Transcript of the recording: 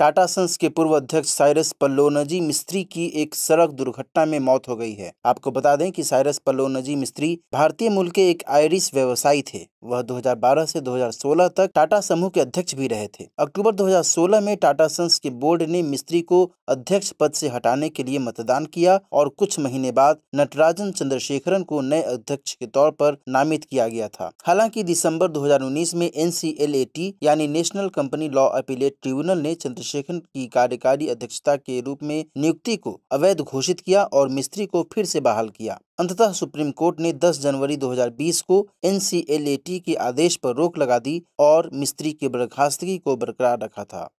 Tata sons के पूर्व अध्यक्ष साइरस पल्लोनजी मिस्त्री की एक सड़क दुर्घटना में मौत हो गई है आपको बता दें कि साइरस पल्लोनजी मिस्त्री भारतीय मूल के एक आयरिश व्यवसायी थे वह 2012 से 2016 तक टाटा समूह के अध्यक्ष भी रहे थे अक्टूबर 2016 में टाटा सन्स के बोर्ड ने मिस्त्री को अध्यक्ष पद से हटाने के लिए मतदान किया और कुछ महीने बाद नटराजन चंद्रशेखरन को नए अध्यक्ष के तौर पर नामित किया गया था हालांकि दिसंबर 2019 में एन यानी national company law appellate tribunal ने चंद्रशेखर चंद्रशेखर की कार्यकारी अध्यक्षता के रूप में नियुक्ति को अवैध घोषित किया और मिस्त्री को फिर से बहाल किया अंततः सुप्रीम कोर्ट ने 10 जनवरी 2020 को एन के आदेश पर रोक लगा दी और मिस्त्री की बर्खास्तगी को बरकरार रखा था